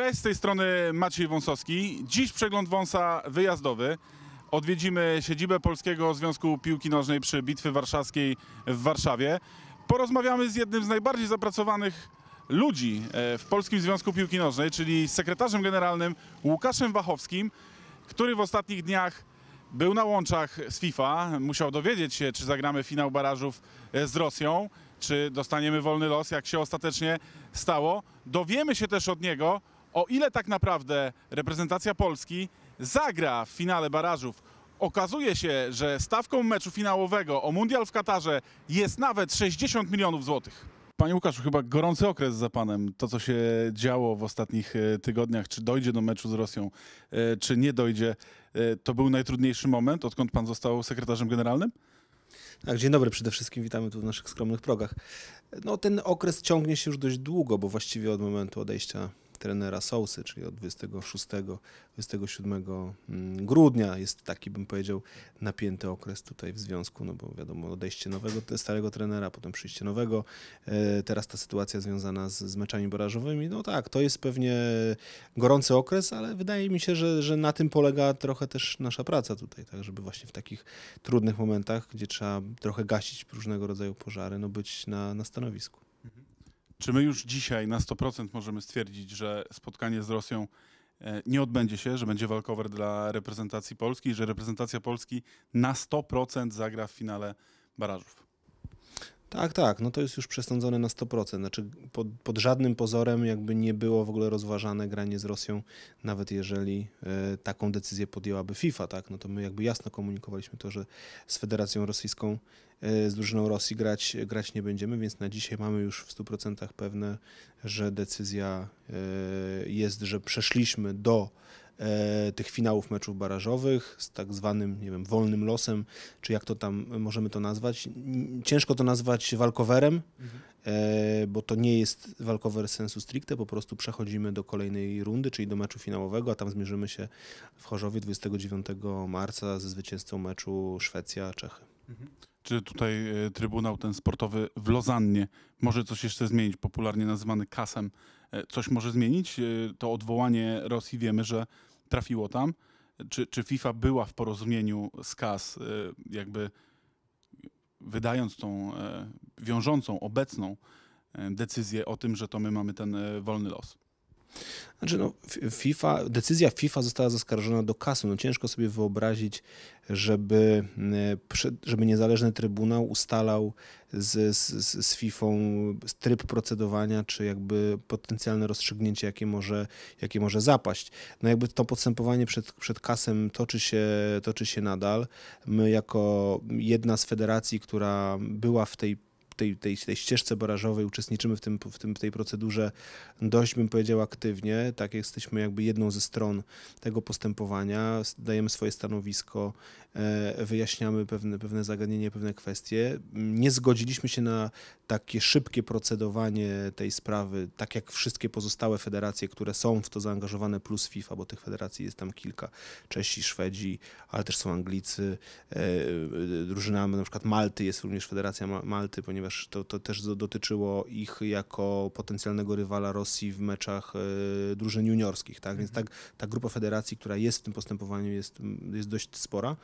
Cześć, z tej strony Maciej Wąsowski. Dziś przegląd wąsa wyjazdowy. Odwiedzimy siedzibę Polskiego Związku Piłki Nożnej przy Bitwy Warszawskiej w Warszawie. Porozmawiamy z jednym z najbardziej zapracowanych ludzi e, w Polskim Związku Piłki Nożnej, czyli sekretarzem generalnym Łukaszem Wachowskim, który w ostatnich dniach był na łączach z FIFA, musiał dowiedzieć się, czy zagramy finał barażów e, z Rosją, czy dostaniemy wolny los, jak się ostatecznie stało. Dowiemy się też od niego, o ile tak naprawdę reprezentacja Polski zagra w finale barażów. Okazuje się, że stawką meczu finałowego o Mundial w Katarze jest nawet 60 milionów złotych. Panie Łukasz, chyba gorący okres za panem. To, co się działo w ostatnich e, tygodniach, czy dojdzie do meczu z Rosją, e, czy nie dojdzie, e, to był najtrudniejszy moment, odkąd pan został sekretarzem generalnym? Tak, dzień dobry przede wszystkim, witamy tu w naszych skromnych progach. No, ten okres ciągnie się już dość długo, bo właściwie od momentu odejścia trenera Sousy, czyli od 26-27 mm, grudnia jest taki, bym powiedział, napięty okres tutaj w związku, no bo wiadomo, odejście nowego, starego trenera, potem przyjście nowego, e, teraz ta sytuacja związana z, z meczami barażowymi, no tak, to jest pewnie gorący okres, ale wydaje mi się, że, że na tym polega trochę też nasza praca tutaj, tak, żeby właśnie w takich trudnych momentach, gdzie trzeba trochę gasić różnego rodzaju pożary, no być na, na stanowisku. Czy my już dzisiaj na 100% możemy stwierdzić, że spotkanie z Rosją e, nie odbędzie się, że będzie walkover dla reprezentacji Polski, że reprezentacja Polski na 100% zagra w finale barażów? Tak, tak, no to jest już przesądzone na 100%. Znaczy pod, pod żadnym pozorem jakby nie było w ogóle rozważane granie z Rosją, nawet jeżeli e, taką decyzję podjęłaby FIFA, tak, no to my jakby jasno komunikowaliśmy to, że z Federacją Rosyjską, e, z drużyną Rosji grać, grać nie będziemy, więc na dzisiaj mamy już w 100% pewne, że decyzja e, jest, że przeszliśmy do E, tych finałów meczów barażowych z tak zwanym, nie wiem, wolnym losem, czy jak to tam możemy to nazwać. Ciężko to nazwać walkowerem, mhm. bo to nie jest walkower sensu stricte, po prostu przechodzimy do kolejnej rundy, czyli do meczu finałowego, a tam zmierzymy się w Chorzowie 29 marca ze zwycięzcą meczu Szwecja-Czechy. Mhm. Czy tutaj e, Trybunał ten sportowy w Lozannie może coś jeszcze zmienić, popularnie nazywany kasem? Coś może zmienić? To odwołanie Rosji wiemy, że trafiło tam? Czy, czy FIFA była w porozumieniu z KAS, e, jakby wydając tą e, wiążącą, obecną e, decyzję o tym, że to my mamy ten wolny los? Znaczy, no, FIFA, decyzja FIFA została zaskarżona do kasu. No, ciężko sobie wyobrazić, żeby, e, żeby niezależny trybunał ustalał z, z, z FIFA tryb procedowania, czy jakby potencjalne rozstrzygnięcie, jakie może, jakie może zapaść. No jakby to postępowanie przed, przed kasem toczy się, toczy się nadal. My jako jedna z federacji, która była w tej tej, tej, tej ścieżce barażowej, uczestniczymy w, tym, w tym, tej procedurze dość, bym powiedział, aktywnie, tak jesteśmy jakby jedną ze stron tego postępowania, dajemy swoje stanowisko, e, wyjaśniamy pewne, pewne zagadnienie, pewne kwestie. Nie zgodziliśmy się na takie szybkie procedowanie tej sprawy, tak jak wszystkie pozostałe federacje, które są w to zaangażowane, plus FIFA, bo tych federacji jest tam kilka, Czesi, Szwedzi, ale też są Anglicy, e, e, drużynami na przykład Malty, jest również Federacja Malty, ponieważ to, to też dotyczyło ich jako potencjalnego rywala Rosji w meczach e, drużyn juniorskich, tak? Więc mhm. tak, ta grupa federacji, która jest w tym postępowaniu jest, jest dość spora.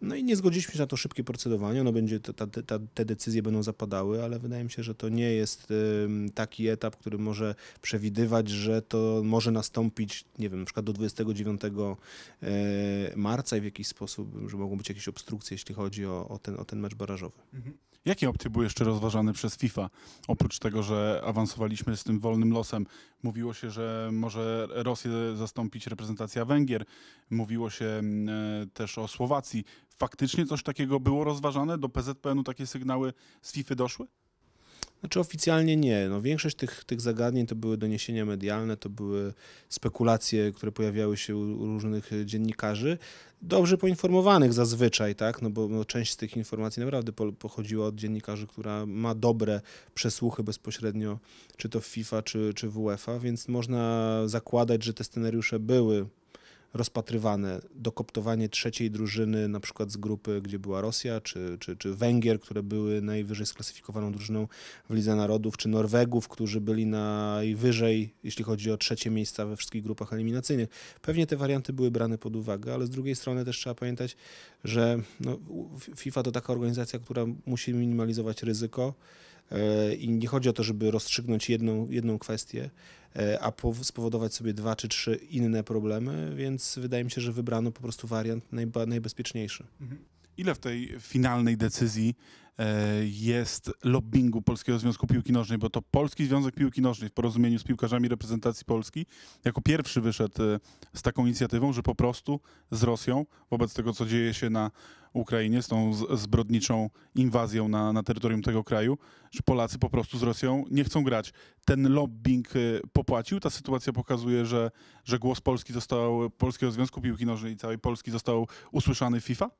No i nie zgodziliśmy się na to szybkie procedowanie, ono będzie, ta, ta, ta, te decyzje będą zapadały, ale wydaje mi się, że to nie jest taki etap, który może przewidywać, że to może nastąpić, nie wiem, na przykład do 29 e, marca i w jakiś sposób, że mogą być jakieś obstrukcje, jeśli chodzi o, o, ten, o ten mecz barażowy. Mhm. Jakie opcje były jeszcze roz rozważany przez FIFA. Oprócz tego, że awansowaliśmy z tym wolnym losem, mówiło się, że może Rosję zastąpić reprezentacja Węgier, mówiło się mm, e, też o Słowacji. Faktycznie coś takiego było rozważane? Do PZPN-u takie sygnały z FIFA doszły? Znaczy oficjalnie nie. No, większość tych, tych zagadnień to były doniesienia medialne, to były spekulacje, które pojawiały się u różnych e, dziennikarzy, dobrze poinformowanych zazwyczaj, tak? no bo no, część z tych informacji naprawdę po, pochodziła od dziennikarzy, która ma dobre przesłuchy bezpośrednio, czy to w FIFA, czy, czy w UEFA, więc można zakładać, że te scenariusze były rozpatrywane. Dokoptowanie trzeciej drużyny, na przykład z grupy, gdzie była Rosja, czy, czy, czy Węgier, które były najwyżej sklasyfikowaną drużyną w Lidze Narodów, czy Norwegów, którzy byli najwyżej, jeśli chodzi o trzecie miejsca we wszystkich grupach eliminacyjnych. Pewnie te warianty były brane pod uwagę, ale z drugiej strony też trzeba pamiętać, że no, FIFA to taka organizacja, która musi minimalizować ryzyko. E, I nie chodzi o to, żeby rozstrzygnąć jedną, jedną kwestię, e, a spowodować sobie dwa czy trzy inne problemy, więc wydaje mi się, że wybrano po prostu wariant najbezpieczniejszy. Mhm. Ile w tej finalnej decyzji E, jest lobbingu Polskiego Związku Piłki Nożnej, bo to Polski Związek Piłki Nożnej w porozumieniu z piłkarzami reprezentacji Polski jako pierwszy wyszedł e, z taką inicjatywą, że po prostu z Rosją wobec tego, co dzieje się na Ukrainie, z tą zbrodniczą inwazją na, na terytorium tego kraju, że Polacy po prostu z Rosją nie chcą grać. Ten lobbying e, popłacił. Ta sytuacja pokazuje, że, że głos Polski został, Polskiego Związku Piłki Nożnej i całej Polski został usłyszany w FIFA?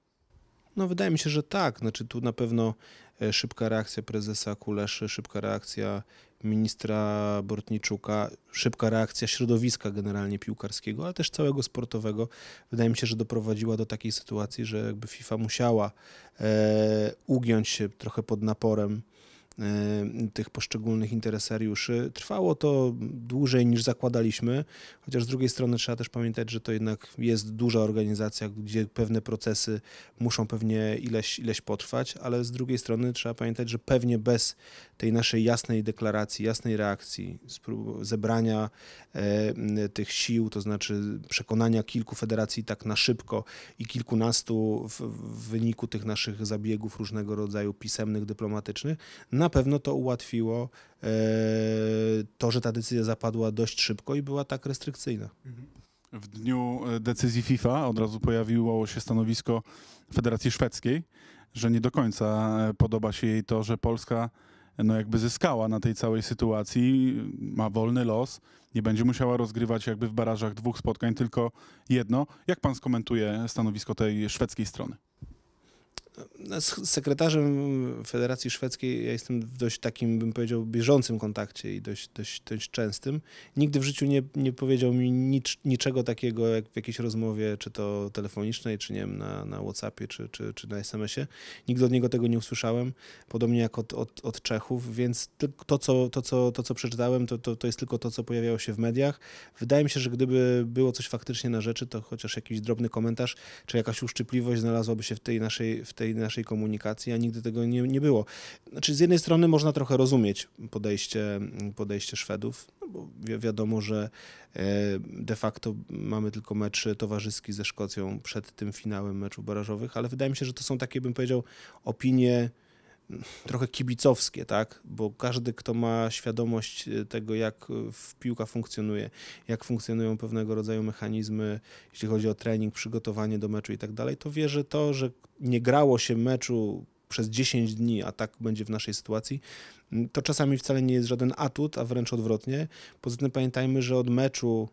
No wydaje mi się, że tak. Znaczy tu na pewno e, szybka reakcja prezesa Kuleszy, szybka reakcja ministra Bortniczuka, szybka reakcja środowiska generalnie piłkarskiego, ale też całego sportowego, wydaje mi się, że doprowadziła do takiej sytuacji, że jakby FIFA musiała e, ugiąć się trochę pod naporem Y, tych poszczególnych interesariuszy. Trwało to dłużej niż zakładaliśmy, chociaż z drugiej strony trzeba też pamiętać, że to jednak jest duża organizacja, gdzie pewne procesy muszą pewnie ileś, ileś potrwać, ale z drugiej strony trzeba pamiętać, że pewnie bez tej naszej jasnej deklaracji, jasnej reakcji, zebrania e, tych sił, to znaczy przekonania kilku federacji tak na szybko i kilkunastu w, w wyniku tych naszych zabiegów różnego rodzaju pisemnych, dyplomatycznych, na na pewno to ułatwiło e, to, że ta decyzja zapadła dość szybko i była tak restrykcyjna. W dniu e, decyzji FIFA od razu pojawiło się stanowisko Federacji Szwedzkiej, że nie do końca e, podoba się jej to, że Polska no jakby zyskała na tej całej sytuacji, ma wolny los, nie będzie musiała rozgrywać jakby w barażach dwóch spotkań, tylko jedno. Jak pan skomentuje stanowisko tej szwedzkiej strony? Z sekretarzem Federacji Szwedzkiej ja jestem w dość takim, bym powiedział, bieżącym kontakcie i dość, dość, dość częstym. Nigdy w życiu nie, nie powiedział mi nic, niczego takiego jak w jakiejś rozmowie, czy to telefonicznej, czy nie wiem, na, na Whatsappie, czy, czy, czy na SMS-ie. Nigdy od niego tego nie usłyszałem, podobnie jak od, od, od Czechów, więc to, co, to, co, to, co przeczytałem, to, to, to jest tylko to, co pojawiało się w mediach. Wydaje mi się, że gdyby było coś faktycznie na rzeczy, to chociaż jakiś drobny komentarz, czy jakaś uszczypliwość znalazłaby się w tej naszej, w tej tej naszej komunikacji, a nigdy tego nie, nie było. Znaczy, z jednej strony można trochę rozumieć podejście, podejście Szwedów, no bo wi wiadomo, że e, de facto mamy tylko mecz towarzyski ze Szkocją przed tym finałem meczów barażowych, ale wydaje mi się, że to są takie, bym powiedział, opinie trochę kibicowskie, tak? Bo każdy, kto ma świadomość y, tego, jak y, piłka funkcjonuje, jak funkcjonują pewnego rodzaju mechanizmy, jeśli chodzi o trening, przygotowanie do meczu i tak dalej, to wie, że to, że nie grało się meczu przez 10 dni, a tak będzie w naszej sytuacji, mm, to czasami wcale nie jest żaden atut, a wręcz odwrotnie. Poza tym pamiętajmy, że od meczu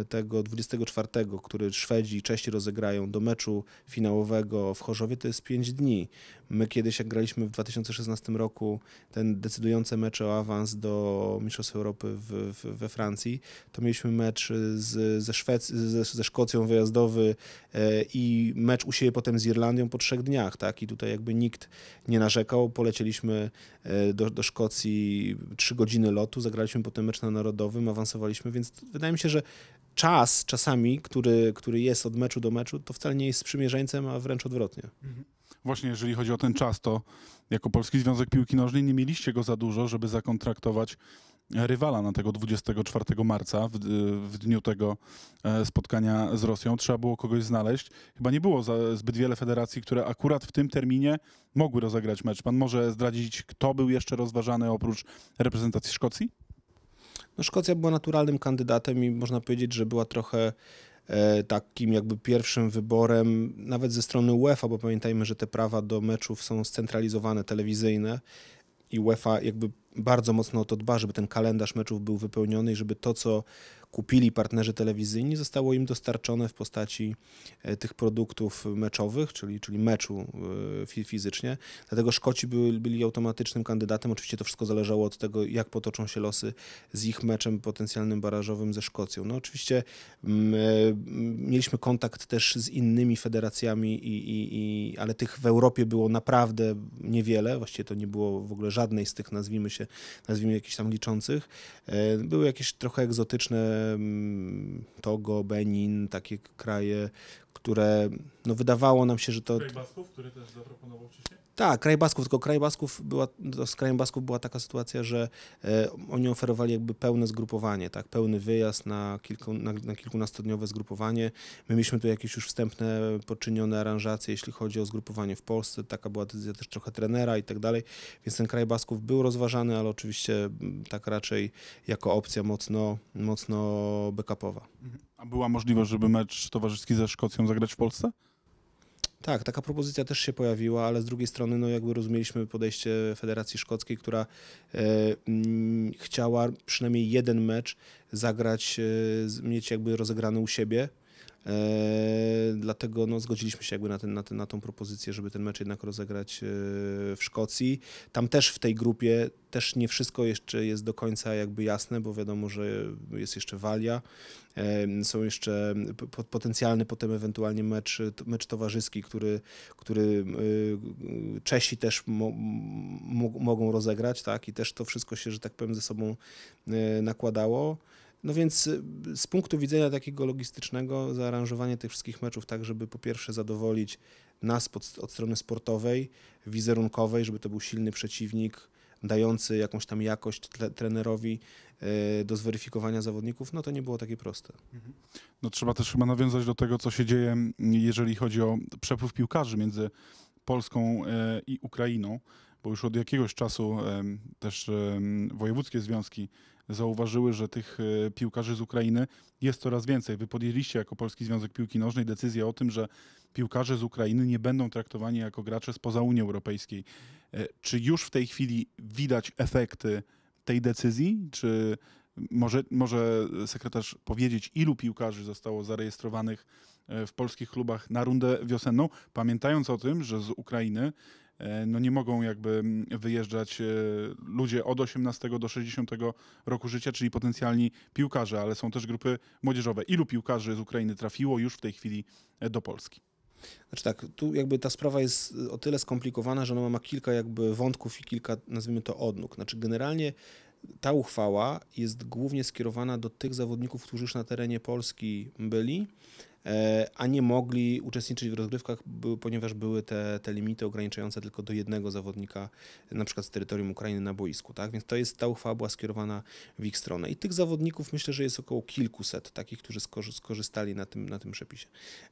y, tego 24, który Szwedzi i Czesi rozegrają, do meczu finałowego w Chorzowie to jest 5 dni. My kiedyś, jak graliśmy w 2016 roku ten decydujący mecz o awans do Mistrzostw Europy w, w, we Francji, to mieliśmy mecz z, ze, Szwec ze, ze Szkocją wyjazdowy e, i mecz u siebie potem z Irlandią po trzech dniach, tak? I tutaj jakby nikt nie narzekał. Polecieliśmy e, do, do Szkocji trzy godziny lotu, zagraliśmy potem mecz na Narodowym, awansowaliśmy, więc wydaje mi się, że czas czasami, który, który jest od meczu do meczu, to wcale nie jest sprzymierzeńcem, a wręcz odwrotnie. Właśnie jeżeli chodzi o ten czas, to jako Polski Związek Piłki Nożnej nie mieliście go za dużo, żeby zakontraktować e, rywala na tego 24 marca, w, w, dniu tego e, spotkania z Rosją. Trzeba było kogoś znaleźć. Chyba nie było zbyt wiele federacji, które akurat w tym terminie mogły rozegrać mecz. Pan może zdradzić, kto był jeszcze rozważany oprócz reprezentacji Szkocji? no Szkocja była naturalnym kandydatem i można powiedzieć, że była trochę e, takim jakby pierwszym wyborem nawet ze strony UEFA, bo pamiętajmy, że te prawa do meczów są scentralizowane, telewizyjne i UEFA jakby bardzo mocno o to dba, żeby ten kalendarz meczów był wypełniony i żeby to, co kupili partnerzy telewizyjni, zostało im dostarczone w postaci e, tych produktów meczowych, czyli, czyli meczu e, fizycznie. Dlatego Szkoci byli, byli automatycznym kandydatem. Oczywiście to wszystko zależało od tego, jak potoczą się losy z ich meczem potencjalnym barażowym ze Szkocją. No oczywiście mm, e, mm, mieliśmy kontakt też z innymi federacjami, i, i, i, ale tych w Europie było naprawdę niewiele. Właściwie to nie było w ogóle żadnej z tych, nazwijmy się, nazwijmy jakichś tam liczących. Były jakieś trochę egzotyczne Togo, Benin, takie kraje, które no, wydawało nam się, że to... Kraj Basków, który też zaproponował wcześniej? Tak, Kraj Basków, tylko Kraj Basków była, z Krajem Basków była taka sytuacja, że e, oni oferowali jakby pełne zgrupowanie, tak, pełny wyjazd na, kilku, na, na kilkunastodniowe zgrupowanie. My mieliśmy tu jakieś już wstępne poczynione aranżacje, jeśli chodzi o zgrupowanie w Polsce, taka była decyzja też trochę trenera i tak dalej, więc ten Kraj Basków był rozważany, ale oczywiście tak raczej jako opcja mocno, mocno backupowa. Mhm. A była możliwość, żeby mecz towarzyski ze Szkocją zagrać w Polsce? Tak, taka propozycja też się pojawiła, ale z drugiej strony, no jakby rozumieliśmy podejście Federacji Szkockiej, która e, m, mm, chciała przynajmniej jeden mecz zagrać, e, mieć jakby rozegrany u siebie. E, dlatego no, zgodziliśmy się jakby na, ten, na, ten, na tą propozycję, żeby ten mecz jednak rozegrać e, w Szkocji. Tam też w tej grupie też nie wszystko jeszcze jest do końca jakby jasne, bo wiadomo, że jest jeszcze Walia, e, są jeszcze potencjalny potem ewentualnie mecz, mecz towarzyski, który, który Czesi też mo, mo, mogą rozegrać, tak? I też to wszystko się, że tak powiem, ze sobą nakładało. No więc y, z punktu widzenia takiego logistycznego, zaaranżowanie tych wszystkich meczów tak, żeby po pierwsze zadowolić nas pod, od strony sportowej, wizerunkowej, żeby to był silny przeciwnik, dający jakąś tam jakość trenerowi y, do zweryfikowania zawodników, no to nie było takie proste. Mhm. No trzeba też chyba nawiązać do tego, co się dzieje, jeżeli chodzi o przepływ piłkarzy między Polską y, i Ukrainą, bo już od jakiegoś czasu też wojewódzkie związki zauważyły, że tych e, piłkarzy z Ukrainy jest coraz więcej. Wy podjęliście jako Polski Związek Piłki Nożnej decyzję o tym, że piłkarze z Ukrainy nie będą traktowani jako gracze spoza Unii Europejskiej. E, czy już w tej chwili widać efekty tej decyzji? Czy może, może sekretarz powiedzieć, ilu piłkarzy zostało zarejestrowanych e, w polskich klubach na rundę wiosenną, pamiętając o tym, że z Ukrainy E, no nie mogą jakby mm, wyjeżdżać e, ludzie od 18 do 60 roku życia, czyli potencjalni piłkarze, ale są też grupy młodzieżowe. Ilu piłkarzy z Ukrainy trafiło już w tej chwili e, do Polski? Znaczy tak, tu jakby ta sprawa jest o tyle skomplikowana, że ona ma kilka jakby wątków i kilka, nazwijmy to, odnóg. Znaczy generalnie ta uchwała jest głównie skierowana do tych zawodników, którzy już na terenie Polski byli E, a nie mogli uczestniczyć w rozgrywkach, ponieważ były te, te limity ograniczające tylko do jednego zawodnika, na przykład z terytorium Ukrainy na boisku. Tak? Więc to jest, ta uchwała była skierowana w ich stronę. I tych zawodników myślę, że jest około kilkuset takich, którzy skorzystali na tym, na tym przepisie.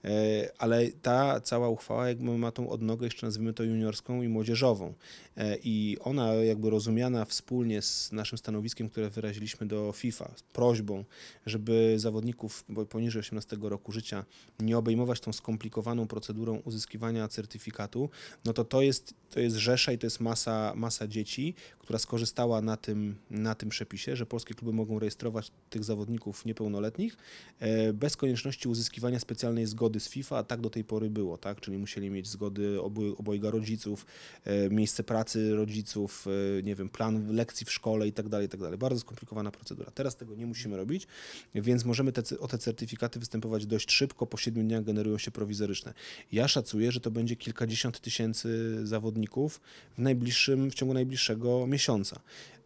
E, ale ta cała uchwała jakby ma tą odnogę, jeszcze nazwijmy to juniorską i młodzieżową. E, I ona jakby rozumiana wspólnie z naszym stanowiskiem, które wyraziliśmy do FIFA, prośbą, żeby zawodników poniżej 18 roku życia nie obejmować tą skomplikowaną procedurą uzyskiwania certyfikatu, no to to jest, to jest rzesza i to jest masa, masa dzieci, która skorzystała na tym, na tym przepisie, że polskie kluby mogą rejestrować tych zawodników niepełnoletnich e, bez konieczności uzyskiwania specjalnej zgody z FIFA, a tak do tej pory było, tak? Czyli musieli mieć zgody obu, obojga rodziców, e, miejsce pracy rodziców, e, nie wiem, plan lekcji w szkole i tak dalej, i tak dalej. Bardzo skomplikowana procedura. Teraz tego nie musimy robić, więc możemy te, o te certyfikaty występować dość szybko szybko po 7 dniach generują się prowizoryczne. Ja szacuję, że to będzie kilkadziesiąt tysięcy zawodników w najbliższym, w ciągu najbliższego miesiąca.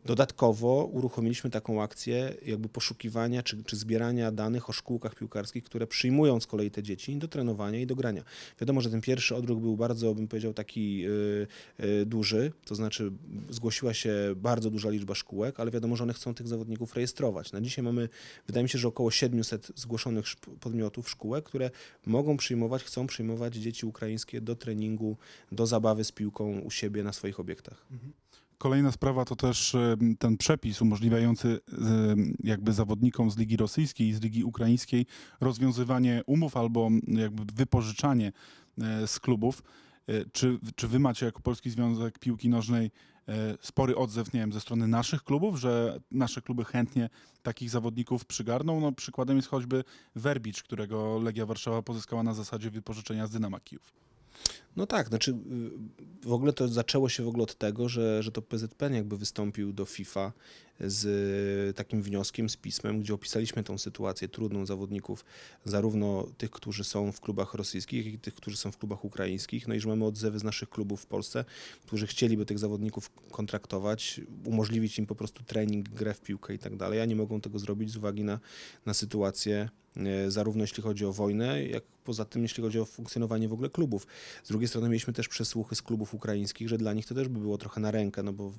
Dodatkowo uruchomiliśmy taką akcję jakby poszukiwania czy, czy zbierania danych o szkółkach piłkarskich, które przyjmują z kolei te dzieci do trenowania i do grania. Wiadomo, że ten pierwszy odruch był bardzo, bym powiedział, taki y, y, duży, to znaczy zgłosiła się bardzo duża liczba szkółek, ale wiadomo, że one chcą tych zawodników rejestrować. Na dzisiaj mamy, wydaje mi się, że około 700 zgłoszonych podmiotów, szkółek, które mogą przyjmować, chcą przyjmować dzieci ukraińskie do treningu, do zabawy z piłką u siebie na swoich obiektach. Mhm. Kolejna sprawa to też e, ten przepis umożliwiający e, jakby zawodnikom z Ligi Rosyjskiej i z Ligi Ukraińskiej rozwiązywanie umów albo jakby wypożyczanie e, z klubów. Czy, czy wy macie jako Polski Związek Piłki Nożnej spory odzew, nie wiem, ze strony naszych klubów, że nasze kluby chętnie takich zawodników przygarną? No, przykładem jest choćby Werbicz, którego Legia Warszawa pozyskała na zasadzie wypożyczenia z Dynama Kijów. No tak, znaczy y, w ogóle to zaczęło się w ogóle od tego, że, że to PZPN jakby wystąpił do FIFA z y, takim wnioskiem, z pismem, gdzie opisaliśmy tą sytuację trudną zawodników, zarówno tych, którzy są w klubach rosyjskich, jak i tych, którzy są w klubach ukraińskich. No i że mamy odzewy z naszych klubów w Polsce, którzy chcieliby tych zawodników kontraktować, umożliwić im po prostu trening, grę w piłkę i tak dalej, a nie mogą tego zrobić z uwagi na, na sytuację E, zarówno jeśli chodzi o wojnę, jak poza tym, jeśli chodzi o funkcjonowanie w ogóle klubów. Z drugiej strony mieliśmy też przesłuchy z klubów ukraińskich, że dla nich to też by było trochę na rękę, no bo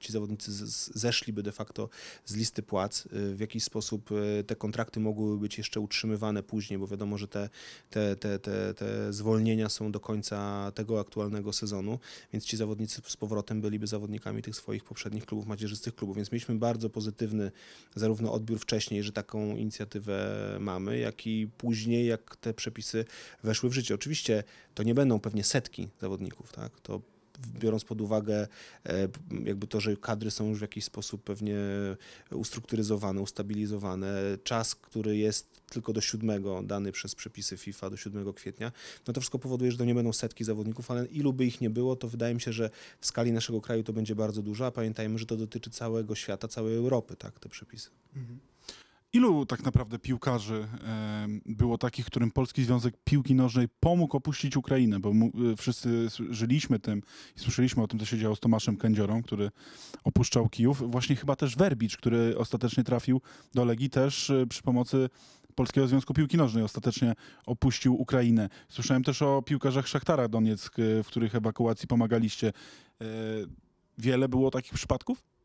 ci zawodnicy zeszliby de facto z listy płac, y, w jakiś sposób y, te kontrakty mogłyby być jeszcze utrzymywane później, bo wiadomo, że te, te, te, te, te zwolnienia są do końca tego aktualnego sezonu, więc ci zawodnicy z powrotem byliby zawodnikami tych swoich poprzednich klubów, macierzystych klubów, więc mieliśmy bardzo pozytywny zarówno odbiór wcześniej, że taką inicjatywę mamy, jak i później, jak te przepisy weszły w życie. Oczywiście to nie będą pewnie setki zawodników, tak? To biorąc pod uwagę e, jakby to, że kadry są już w jakiś sposób pewnie ustrukturyzowane, ustabilizowane, czas, który jest tylko do 7 dany przez przepisy FIFA do 7 kwietnia, no to wszystko powoduje, że to nie będą setki zawodników, ale ilu by ich nie było, to wydaje mi się, że w skali naszego kraju to będzie bardzo dużo, a pamiętajmy, że to dotyczy całego świata, całej Europy, tak, te przepisy. Mhm. Ilu tak naprawdę piłkarzy było takich, którym Polski Związek Piłki Nożnej pomógł opuścić Ukrainę? Bo e, wszyscy żyliśmy tym i słyszeliśmy o tym, co się działo z Tomaszem Kędziorą, który opuszczał Kijów. Właśnie chyba też Werbicz, który ostatecznie trafił do Legii, też e, przy pomocy Polskiego Związku Piłki Nożnej ostatecznie opuścił Ukrainę. Słyszałem też o piłkarzach Szachtara Donieck, e, w których ewakuacji pomagaliście. Wiele było takich przypadków?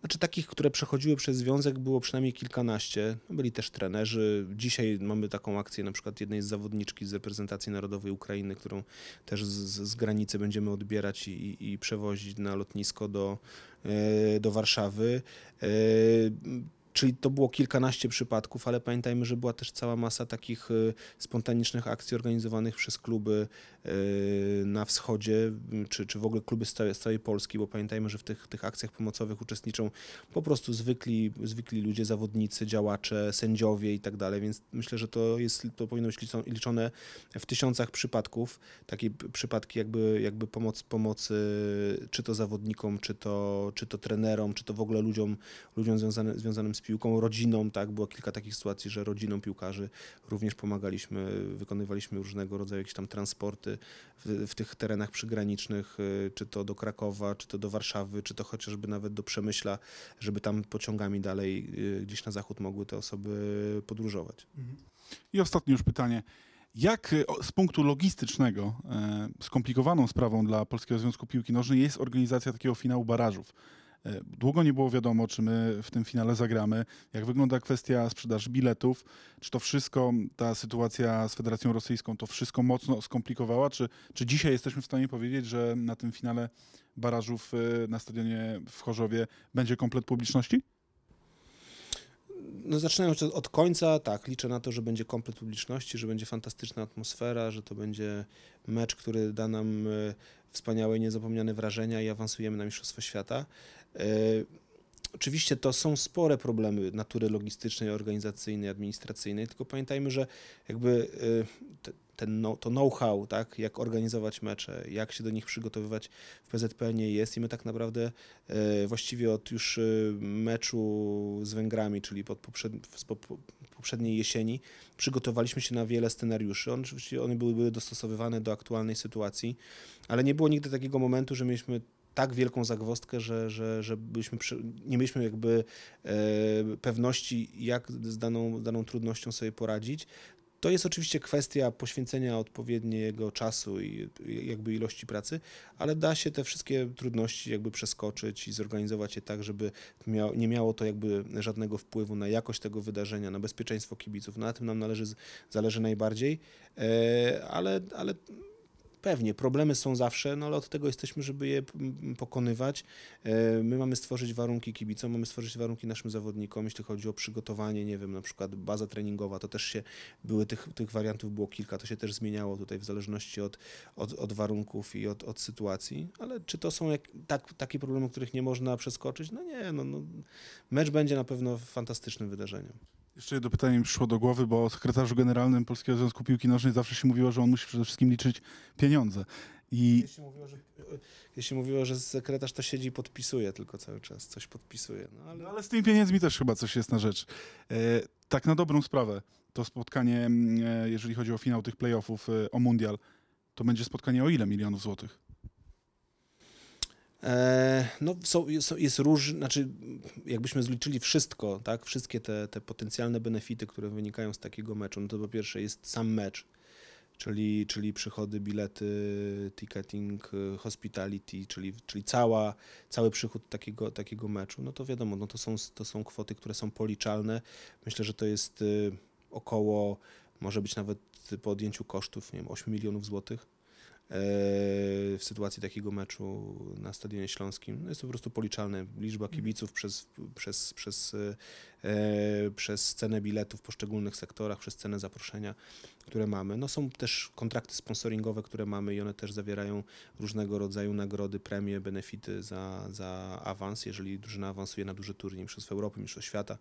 Znaczy takich, które przechodziły przez związek było przynajmniej kilkanaście. Byli też trenerzy. Dzisiaj mamy taką akcję na przykład jednej z zawodniczki z reprezentacji narodowej Ukrainy, którą też z, z granicy będziemy odbierać i, i, i przewozić na lotnisko do, e, do Warszawy. E, Czyli to było kilkanaście przypadków, ale pamiętajmy, że była też cała masa takich y, spontanicznych akcji organizowanych przez kluby y, na wschodzie, y, czy, czy w ogóle kluby z całej, z całej Polski, bo pamiętajmy, że w tych, tych akcjach pomocowych uczestniczą po prostu zwykli, zwykli ludzie, zawodnicy, działacze, sędziowie i tak dalej, więc myślę, że to, jest, to powinno być liczone w tysiącach przypadków, takie przypadki jakby, jakby pomoc, pomocy czy to zawodnikom, czy to, czy to trenerom, czy to w ogóle ludziom, ludziom związanym związanym z piłką, rodziną, tak, było kilka takich sytuacji, że rodziną piłkarzy również pomagaliśmy, wykonywaliśmy różnego rodzaju jakieś tam transporty w, w tych terenach przygranicznych, y, czy to do Krakowa, czy to do Warszawy, czy to chociażby nawet do Przemyśla, żeby tam pociągami dalej y, gdzieś na zachód mogły te osoby podróżować. Mhm. I ostatnie już pytanie. Jak y, z punktu logistycznego skomplikowaną sprawą dla Polskiego Związku Piłki Nożnej jest organizacja takiego finału barażów? E, długo nie było wiadomo, czy my w tym finale zagramy. Jak wygląda kwestia sprzedaży biletów? Czy to wszystko, ta sytuacja z Federacją Rosyjską, to wszystko mocno skomplikowała? Czy, czy dzisiaj jesteśmy w stanie powiedzieć, że na tym finale barażów e, na stadionie w Chorzowie będzie komplet publiczności? no zaczynając od końca, tak, liczę na to, że będzie komplet publiczności, że będzie fantastyczna atmosfera, że to będzie mecz, który da nam e, wspaniałe, niezapomniane wrażenia i awansujemy na Mistrzostwo Świata. E, oczywiście to są spore problemy natury logistycznej, organizacyjnej, administracyjnej, tylko pamiętajmy, że jakby e, ten, no, to know-how, tak, jak organizować mecze, jak się do nich przygotowywać w PZP nie jest i my tak naprawdę e, właściwie od już meczu z Węgrami, czyli pod poprzedniej jesieni, przygotowaliśmy się na wiele scenariuszy. On, oczywiście one były, były dostosowywane do aktualnej sytuacji, ale nie było nigdy takiego momentu, że mieliśmy tak wielką zagwostkę, że, że, że byliśmy przy, nie mieliśmy jakby e, pewności, jak z daną, daną trudnością sobie poradzić. To jest oczywiście kwestia poświęcenia odpowiedniego czasu i jakby ilości pracy, ale da się te wszystkie trudności jakby przeskoczyć i zorganizować je tak, żeby nie miało to jakby żadnego wpływu na jakość tego wydarzenia, na bezpieczeństwo kibiców. No, na tym nam należy, zależy najbardziej, e, ale, ale Pewnie, problemy są zawsze, no ale od tego jesteśmy, żeby je pokonywać. E, my mamy stworzyć warunki kibicom, mamy stworzyć warunki naszym zawodnikom, jeśli chodzi o przygotowanie, nie wiem, na przykład baza treningowa, to też się, były tych, tych wariantów było kilka, to się też zmieniało tutaj w zależności od, od, od warunków i od, od sytuacji, ale czy to są jak, tak, takie problemy, których nie można przeskoczyć? No nie, no, no mecz będzie na pewno fantastycznym wydarzeniem. Jeszcze jedno pytanie mi przyszło do głowy, bo sekretarzu generalnym Polskiego Związku Piłki Nożnej zawsze się mówiło, że on musi przede wszystkim liczyć pieniądze. I... Jeśli, mówiło, że, mówiło, że sekretarz to siedzi i podpisuje tylko cały czas, coś podpisuje. No ale... No ale z tymi pieniędzmi też chyba coś jest na rzecz. E, tak na dobrą sprawę, to spotkanie, mm, e, jeżeli chodzi o finał tych playoffów e, o mundial, to będzie spotkanie o ile milionów złotych? E, no, są, jest róż, znaczy jakbyśmy zliczyli wszystko, tak, wszystkie te, te potencjalne benefity, które wynikają z takiego meczu, no to po pierwsze jest sam mecz, czyli, czyli przychody, bilety, ticketing, y, hospitality, czyli, czyli cała, cały przychód takiego, takiego meczu, no to wiadomo, no to, są, to są kwoty, które są policzalne. Myślę, że to jest y, około, może być nawet po odjęciu kosztów, nie wiem, 8 milionów złotych E, w sytuacji takiego meczu na Stadionie Śląskim. No, jest to po prostu policzalne. Liczba mhm. kibiców przez, przez, przez e, E, przez cenę biletów w poszczególnych sektorach, przez cenę zaproszenia, które mamy. No są też kontrakty sponsoringowe, które mamy i one też zawierają różnego rodzaju nagrody, premie, benefity za, za awans. Jeżeli drużyna awansuje na duży turniej przez Europy, Mistrzostw Świata,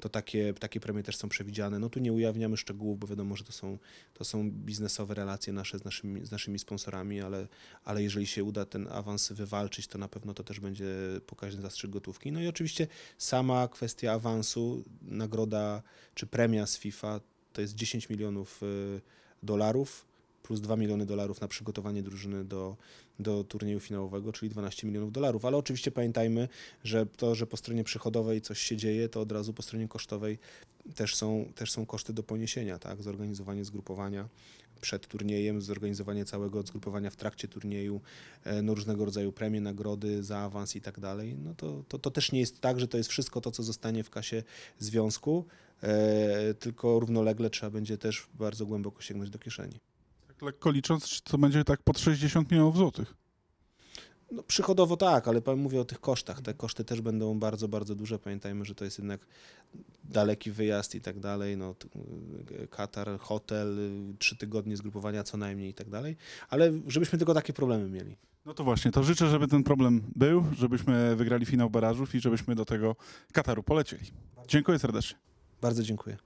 to takie, takie premie też są przewidziane. No tu nie ujawniamy szczegółów, bo wiadomo, że to są, to są biznesowe relacje nasze z naszymi, z naszymi sponsorami, ale, ale jeżeli się uda ten awans wywalczyć, to na pewno to też będzie pokaźny zastrzyk gotówki. No i oczywiście sama kwestia awansu nagroda czy premia z FIFA to jest 10 milionów y, dolarów plus 2 miliony dolarów na przygotowanie drużyny do, do turnieju finałowego, czyli 12 milionów dolarów. Ale oczywiście pamiętajmy, że to, że po stronie przychodowej coś się dzieje, to od razu po stronie kosztowej też są, też są koszty do poniesienia, tak? Zorganizowanie zgrupowania, przed turniejem, zorganizowanie całego zgrupowania w trakcie turnieju, e, no różnego rodzaju premie, nagrody za awans i tak dalej, no to, to, to też nie jest tak, że to jest wszystko to, co zostanie w kasie związku, e, tylko równolegle trzeba będzie też bardzo głęboko sięgnąć do kieszeni. Tak lekko licząc, to będzie tak pod 60 milionów złotych. No, przychodowo tak, ale mówię o tych kosztach. Te koszty też będą bardzo, bardzo duże. Pamiętajmy, że to jest jednak daleki wyjazd i tak dalej. No, e, Katar, hotel, trzy tygodnie zgrupowania co najmniej i tak dalej. Ale żebyśmy tylko takie problemy mieli. No to właśnie, to życzę, żeby ten problem był, żebyśmy wygrali finał barażów i żebyśmy do tego Kataru polecieli. Dziękuję serdecznie. Bardzo dziękuję.